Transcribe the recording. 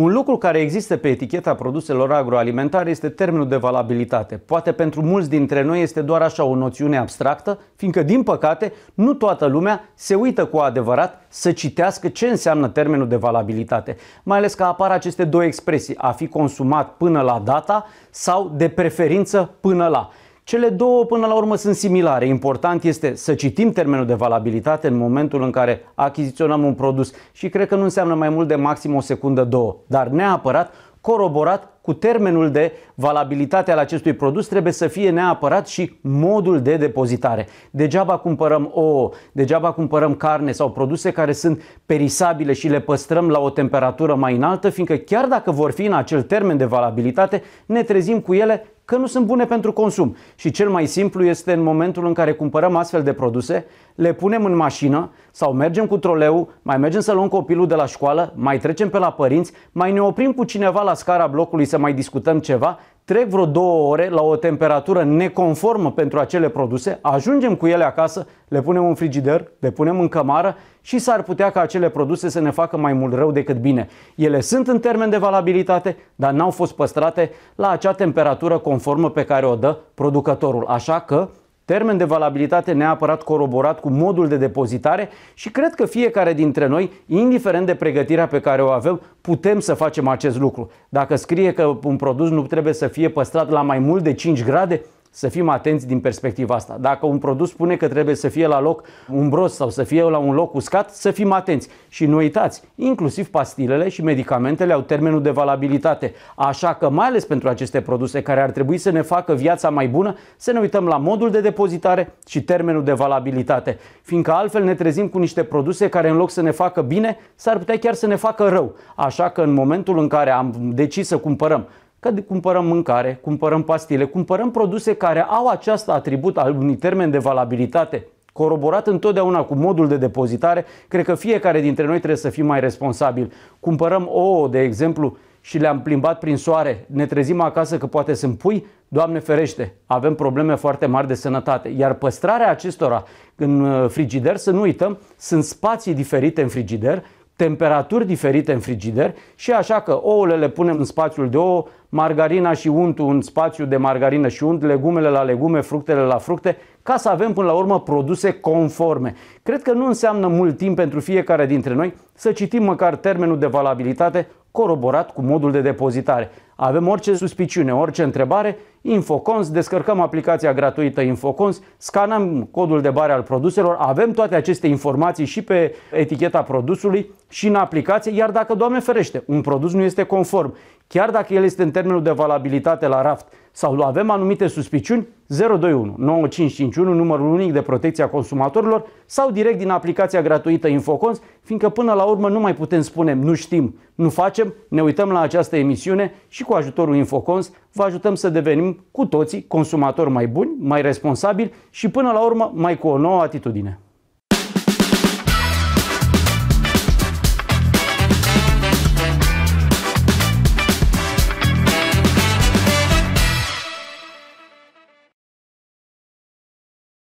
Un lucru care există pe eticheta produselor agroalimentare este termenul de valabilitate. Poate pentru mulți dintre noi este doar așa o noțiune abstractă, fiindcă, din păcate, nu toată lumea se uită cu adevărat să citească ce înseamnă termenul de valabilitate. Mai ales că apar aceste două expresii, a fi consumat până la data sau de preferință până la. Cele două până la urmă sunt similare. Important este să citim termenul de valabilitate în momentul în care achiziționăm un produs și cred că nu înseamnă mai mult de maxim o secundă, două, dar neapărat coroborat cu termenul de valabilitate al acestui produs trebuie să fie neapărat și modul de depozitare. Degeaba cumpărăm ouă, degeaba cumpărăm carne sau produse care sunt perisabile și le păstrăm la o temperatură mai înaltă, fiindcă chiar dacă vor fi în acel termen de valabilitate, ne trezim cu ele că nu sunt bune pentru consum. Și cel mai simplu este în momentul în care cumpărăm astfel de produse, le punem în mașină sau mergem cu troleu, mai mergem să luăm copilul de la școală, mai trecem pe la părinți, mai ne oprim cu cineva la scara blocului să mai discutăm ceva trec vreo două ore la o temperatură neconformă pentru acele produse, ajungem cu ele acasă, le punem în frigider, le punem în cămară și s-ar putea ca acele produse să ne facă mai mult rău decât bine. Ele sunt în termen de valabilitate, dar n-au fost păstrate la acea temperatură conformă pe care o dă producătorul. Așa că Termen de valabilitate neapărat coroborat cu modul de depozitare și cred că fiecare dintre noi, indiferent de pregătirea pe care o avem, putem să facem acest lucru. Dacă scrie că un produs nu trebuie să fie păstrat la mai mult de 5 grade, să fim atenți din perspectiva asta. Dacă un produs spune că trebuie să fie la loc umbros sau să fie la un loc uscat, să fim atenți. Și nu uitați, inclusiv pastilele și medicamentele au termenul de valabilitate. Așa că, mai ales pentru aceste produse care ar trebui să ne facă viața mai bună, să ne uităm la modul de depozitare și termenul de valabilitate. Fiindcă altfel ne trezim cu niște produse care, în loc să ne facă bine, s-ar putea chiar să ne facă rău. Așa că, în momentul în care am decis să cumpărăm Că cumpărăm mâncare, cumpărăm pastile, cumpărăm produse care au acest atribut al unui termen de valabilitate coroborat întotdeauna cu modul de depozitare, cred că fiecare dintre noi trebuie să fim mai responsabili. Cumpărăm ouă, de exemplu, și le-am plimbat prin soare, ne trezim acasă că poate sunt pui, Doamne ferește, avem probleme foarte mari de sănătate. Iar păstrarea acestora în uh, frigider, să nu uităm, sunt spații diferite în frigider temperaturi diferite în frigider și așa că ouăle le punem în spațiul de ouă, margarina și untul în spațiu de margarină și unt, legumele la legume, fructele la fructe, ca să avem până la urmă produse conforme. Cred că nu înseamnă mult timp pentru fiecare dintre noi să citim măcar termenul de valabilitate coroborat cu modul de depozitare. Avem orice suspiciune, orice întrebare, Infocons, descărcăm aplicația gratuită Infocons, scanăm codul de bare al produselor, avem toate aceste informații și pe eticheta produsului și în aplicație, iar dacă, Doamne ferește, un produs nu este conform, chiar dacă el este în termenul de valabilitate la raft sau avem anumite suspiciuni, 021 9551, numărul unic de protecție a consumatorilor sau direct din aplicația gratuită Infocons, fiindcă până la urmă nu mai putem spune nu știm, nu facem, ne uităm la această emisiune și cu ajutorul Infocons vă ajutăm să devenim cu toții consumatori mai buni, mai responsabili și până la urmă mai cu o nouă atitudine.